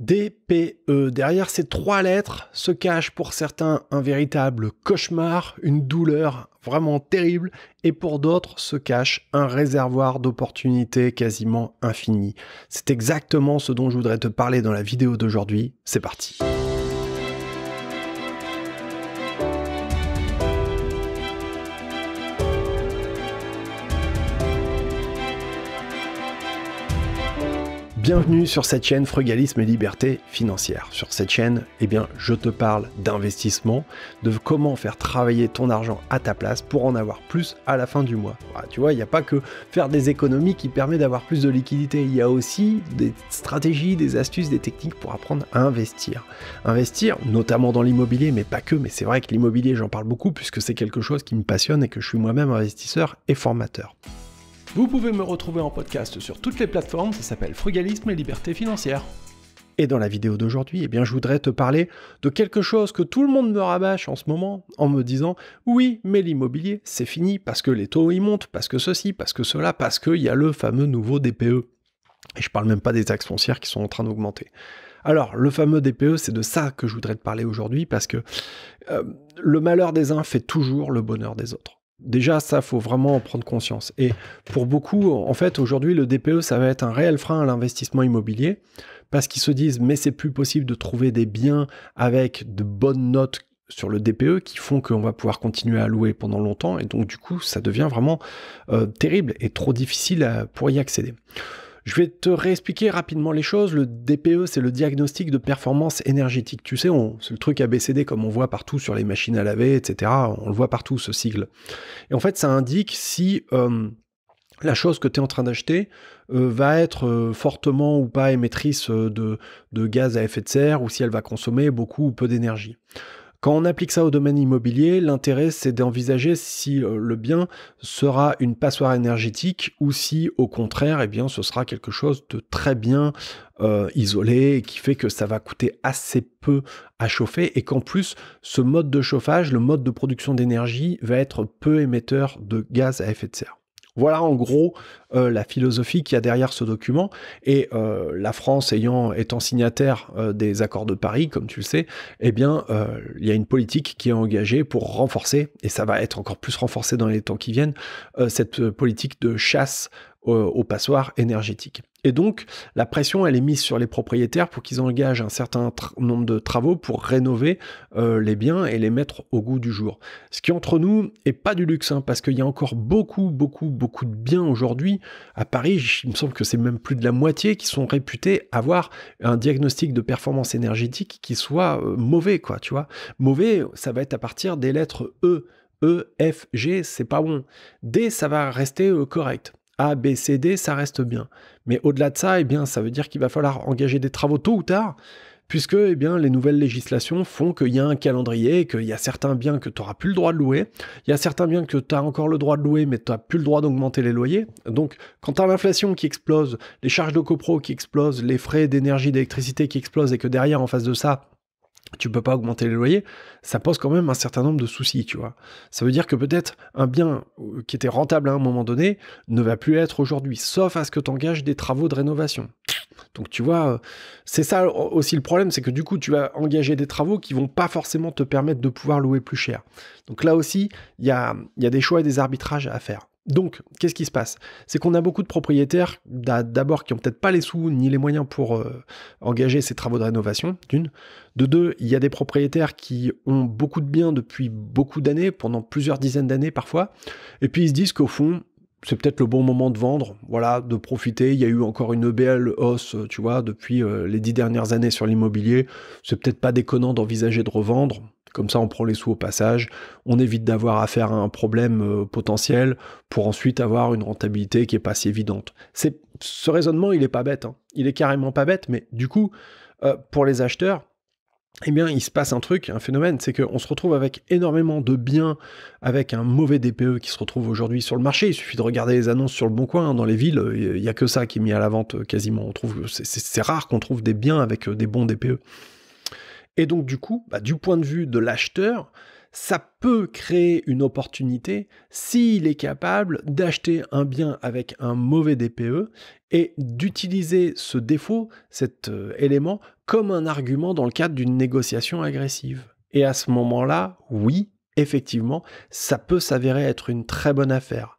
DPE. Derrière ces trois lettres se cache pour certains un véritable cauchemar, une douleur vraiment terrible, et pour d'autres se cache un réservoir d'opportunités quasiment infini. C'est exactement ce dont je voudrais te parler dans la vidéo d'aujourd'hui. C'est parti. Bienvenue sur cette chaîne Frugalisme et Liberté Financière. Sur cette chaîne, eh bien, je te parle d'investissement, de comment faire travailler ton argent à ta place pour en avoir plus à la fin du mois. Bah, tu vois, il n'y a pas que faire des économies qui permet d'avoir plus de liquidité, il y a aussi des stratégies, des astuces, des techniques pour apprendre à investir. Investir, notamment dans l'immobilier, mais pas que, mais c'est vrai que l'immobilier, j'en parle beaucoup puisque c'est quelque chose qui me passionne et que je suis moi-même investisseur et formateur. Vous pouvez me retrouver en podcast sur toutes les plateformes, ça s'appelle Frugalisme et Liberté financière. Et dans la vidéo d'aujourd'hui, eh bien, je voudrais te parler de quelque chose que tout le monde me rabâche en ce moment en me disant oui, mais l'immobilier, c'est fini parce que les taux y montent, parce que ceci, parce que cela, parce qu'il y a le fameux nouveau DPE. Et je ne parle même pas des taxes foncières qui sont en train d'augmenter. Alors, le fameux DPE, c'est de ça que je voudrais te parler aujourd'hui parce que euh, le malheur des uns fait toujours le bonheur des autres. Déjà, ça, faut vraiment en prendre conscience. Et pour beaucoup, en fait, aujourd'hui, le DPE, ça va être un réel frein à l'investissement immobilier parce qu'ils se disent, mais c'est plus possible de trouver des biens avec de bonnes notes sur le DPE qui font qu'on va pouvoir continuer à louer pendant longtemps. Et donc, du coup, ça devient vraiment euh, terrible et trop difficile pour y accéder. Je vais te réexpliquer rapidement les choses. Le DPE, c'est le diagnostic de performance énergétique. Tu sais, c'est le truc ABCD comme on voit partout sur les machines à laver, etc. On le voit partout, ce sigle. Et en fait, ça indique si euh, la chose que tu es en train d'acheter euh, va être euh, fortement ou pas émettrice de, gaz à effet de serre ou si elle va consommer beaucoup ou peu d'énergie. Quand on applique ça au domaine immobilier, l'intérêt c'est d'envisager si euh, le bien sera une passoire énergétique ou si au contraire, et eh bien, ce sera quelque chose de très bien euh, isolé et qui fait que ça va coûter assez peu à chauffer et qu'en plus ce mode de chauffage, le mode de production d'énergie va être peu émetteur de gaz à effet de serre. Voilà en gros euh, la philosophie qu'il y a derrière ce document. Et euh, la France ayant, étant signataire euh, des accords de Paris, comme tu le sais, eh bien, il y a une politique qui est engagée pour renforcer, et ça va être encore plus renforcé dans les temps qui viennent, cette politique de chasse aux passoires énergétiques. Et donc, la pression, elle est mise sur les propriétaires pour qu'ils engagent un certain nombre de travaux pour rénover euh, les biens et les mettre au goût du jour. Ce qui, entre nous, n'est pas du luxe, hein, parce qu'il y a encore beaucoup, beaucoup, beaucoup de biens aujourd'hui. À Paris, il me semble que c'est même plus de la moitié qui sont réputés avoir un diagnostic de performance énergétique qui soit euh, mauvais, quoi, tu vois. Mauvais, ça va être à partir des lettres E. E, F, G, c'est pas bon. D, ça va rester euh, correct. A, B, C, D, ça reste bien. Mais au-delà de ça, eh bien, ça veut dire qu'il va falloir engager des travaux tôt ou tard, puisque eh bien, les nouvelles législations font qu'il y a un calendrier, qu'il y a certains biens que tu n'auras plus le droit de louer, il y a certains biens que tu as encore le droit de louer, mais tu n'as plus le droit d'augmenter les loyers. Donc, quand tu as l'inflation qui explose, les charges de copro qui explosent, les frais d'énergie, d'électricité qui explosent, et que derrière, en face de ça, tu peux pas augmenter les loyers, ça pose quand même un certain nombre de soucis, tu vois. Ça veut dire que peut-être un bien euh, qui était rentable à un moment donné ne va plus être aujourd'hui, sauf à ce que tu engages des travaux de rénovation. Donc tu vois, euh, c'est ça aussi le problème, c'est que du coup tu vas engager des travaux qui vont pas forcément te permettre de pouvoir louer plus cher. Donc là aussi, il y a des choix et des arbitrages à faire. Donc, qu'est-ce qui se passe C'est qu'on a beaucoup de propriétaires, d'abord, qui n'ont peut-être pas les sous ni les moyens pour euh, engager ces travaux de rénovation, d'une. De deux, il y a des propriétaires qui ont beaucoup de biens depuis beaucoup d'années, pendant plusieurs dizaines d'années parfois, et puis ils se disent qu'au fond, c'est peut-être le bon moment de vendre, voilà, de profiter. Il y a eu encore une belle hausse, tu vois, depuis euh, les dix dernières années sur l'immobilier. C'est peut-être pas déconnant d'envisager de revendre. Comme ça, on prend les sous au passage, on évite d'avoir affaire à un problème euh, potentiel pour ensuite avoir une rentabilité qui est pas si évidente. C'est, ce raisonnement, il n'est pas bête. Hein. Il est carrément pas bête, mais du coup, euh, pour les acheteurs, eh bien, il se passe un truc, un phénomène, c'est qu'on se retrouve avec énormément de biens, avec un mauvais DPE qui se retrouve aujourd'hui sur le marché. Il suffit de regarder les annonces sur le bon coin, hein, dans les villes, il n'y a que ça qui est mis à la vente euh, quasiment. On trouve, c'est rare qu'on trouve des biens avec des bons DPE. Et donc du coup, bah, du point de vue de l'acheteur, ça peut créer une opportunité s'il est capable d'acheter un bien avec un mauvais DPE et d'utiliser ce défaut, cet euh, élément, comme un argument dans le cadre d'une négociation agressive. Et à ce moment-là, oui, effectivement, ça peut s'avérer être une très bonne affaire.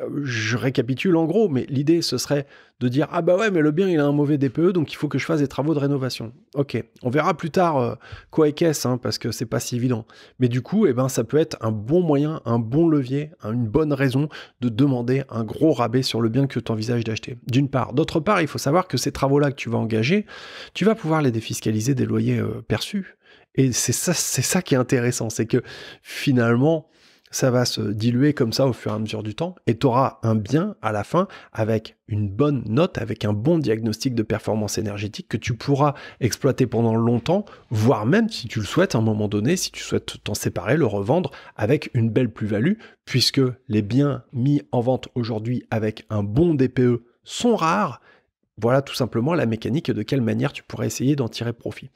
Euh, je récapitule en gros, mais l'idée ce serait de dire ah bah ouais mais le bien il a un mauvais DPE donc il faut que je fasse des travaux de rénovation. Ok, on verra plus tard euh, quoi et qu'est-ce hein, parce que c'est pas si évident. Mais du coup eh ben ça peut être un bon moyen, un bon levier, hein, une bonne raison de demander un gros rabais sur le bien que tu envisages d'acheter. D'une part, d'autre part il faut savoir que ces travaux là que tu vas engager, tu vas pouvoir les défiscaliser des loyers euh, perçus. Et c'est ça, c'est ça qui est intéressant, c'est que finalement ça va se diluer comme ça au fur et à mesure du temps, et tu auras un bien à la fin avec une bonne note, avec un bon diagnostic de performance énergétique que tu pourras exploiter pendant longtemps, voire même si tu le souhaites à un moment donné, si tu souhaites t'en séparer, le revendre avec une belle plus-value, puisque les biens mis en vente aujourd'hui avec un bon DPE sont rares. Voilà tout simplement la mécanique de quelle manière tu pourrais essayer d'en tirer profit.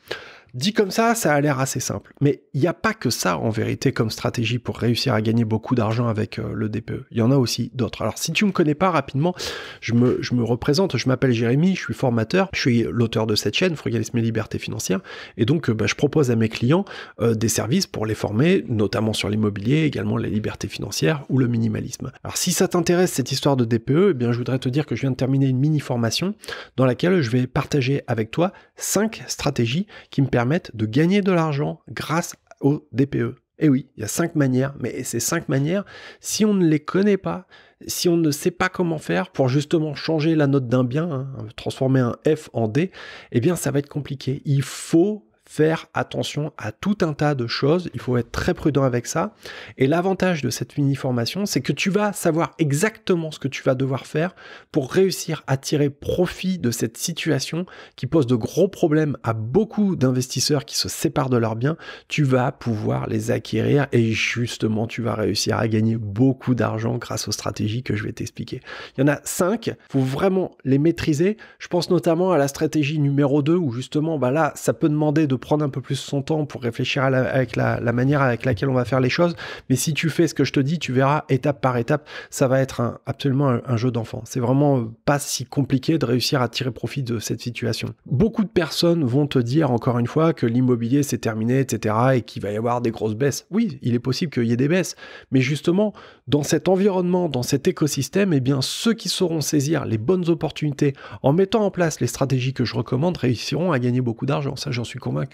Dit comme ça, ça a l'air assez simple. Mais il n'y a pas que ça en vérité comme stratégie pour réussir à gagner beaucoup d'argent avec euh, le DPE. Il y en a aussi d'autres. Alors si tu ne me connais pas rapidement, je me, représente, je m'appelle Jérémy, je suis formateur, je suis l'auteur de cette chaîne, Frugalisme et Liberté Financière, Et donc euh, bah, je propose à mes clients euh, des services pour les former, notamment sur l'immobilier, également la liberté financière ou le minimalisme. Alors si ça t'intéresse cette histoire de DPE, eh bien, je voudrais te dire que je viens de terminer une mini formation dans laquelle je vais partager avec toi cinq stratégies qui me permettent permettent de gagner de l'argent grâce au DPE. Et eh oui, il y a cinq manières, mais ces cinq manières, si on ne les connaît pas, si on ne sait pas comment faire pour justement changer la note d'un bien, hein, transformer un F en D, eh bien ça va être compliqué. Il faut faire attention à tout un tas de choses. Il faut être très prudent avec ça. Et l'avantage de cette mini-formation, c'est que tu vas savoir exactement ce que tu vas devoir faire pour réussir à tirer profit de cette situation qui pose de gros problèmes à beaucoup d'investisseurs qui se séparent de leurs biens. Tu vas pouvoir les acquérir et justement, tu vas réussir à gagner beaucoup d'argent grâce aux stratégies que je vais t'expliquer. Il y en a cinq. Faut vraiment les maîtriser. Je pense notamment à la stratégie numéro 2 où justement, bah là, ça peut demander de prendre un peu plus son temps pour réfléchir avec la, manière avec laquelle on va faire les choses. Mais si tu fais ce que je te dis, tu verras étape par étape, ça va être absolument un, jeu d'enfant. C'est vraiment euh, pas si compliqué de réussir à tirer profit de cette situation. Beaucoup de personnes vont te dire encore une fois que l'immobilier c'est terminé, etc. et qu'il va y avoir des grosses baisses. Oui, il est possible qu'il y ait des baisses. Mais justement, dans cet environnement, dans cet écosystème, eh bien, ceux qui sauront saisir les bonnes opportunités en mettant en place les stratégies que je recommande réussiront à gagner beaucoup d'argent. Ça, j'en suis convaincu.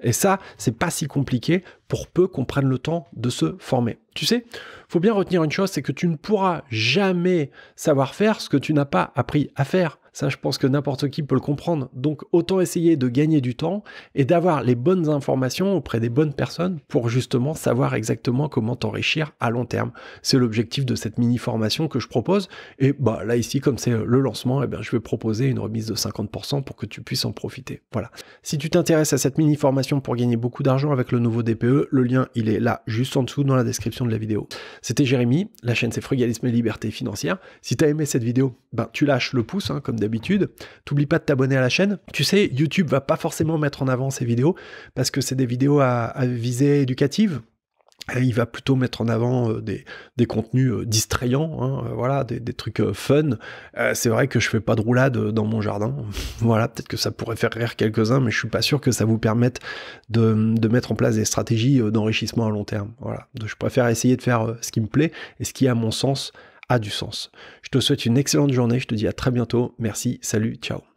Et ça, c'est pas si compliqué pour peu qu'on prenne le temps de se former. Tu sais, faut bien retenir une chose, c'est que tu ne pourras jamais savoir faire ce que tu n'as pas appris à faire. Ça, je pense que n'importe qui peut le comprendre. Donc, autant essayer de gagner du temps et d'avoir les bonnes informations auprès des bonnes personnes pour justement savoir exactement comment t'enrichir à long terme. C'est l'objectif de cette mini-formation que je propose. Et bah, là, ici, comme c'est le lancement, eh bien, je vais proposer une remise de 50% pour que tu puisses en profiter. Voilà. Si tu t'intéresses à cette mini-formation pour gagner beaucoup d'argent avec le nouveau DPE, le lien, il est là, juste en dessous dans la description de la vidéo. C'était Jérémy. La chaîne, c'est Frugalisme et Liberté Financière. Si tu as aimé cette vidéo, ben, tu lâches le pouce, hein, comme d'habitude. T'oublies pas de t'abonner à la chaîne. Tu sais, YouTube va pas forcément mettre en avant ces vidéos parce que c'est des vidéos à, visée éducative. Il va plutôt mettre en avant euh, des, contenus euh, distrayants, hein, euh, voilà, des, trucs fun. c'est vrai que je fais pas de roulade dans mon jardin. voilà, peut-être que ça pourrait faire rire quelques-uns, mais je suis pas sûr que ça vous permette de, de mettre en place des stratégies d'enrichissement à long terme. Voilà, je préfère essayer de faire ce qui me plaît et ce qui, à mon sens, a du sens. Je te souhaite une excellente journée, je te dis à très bientôt, merci, salut, ciao.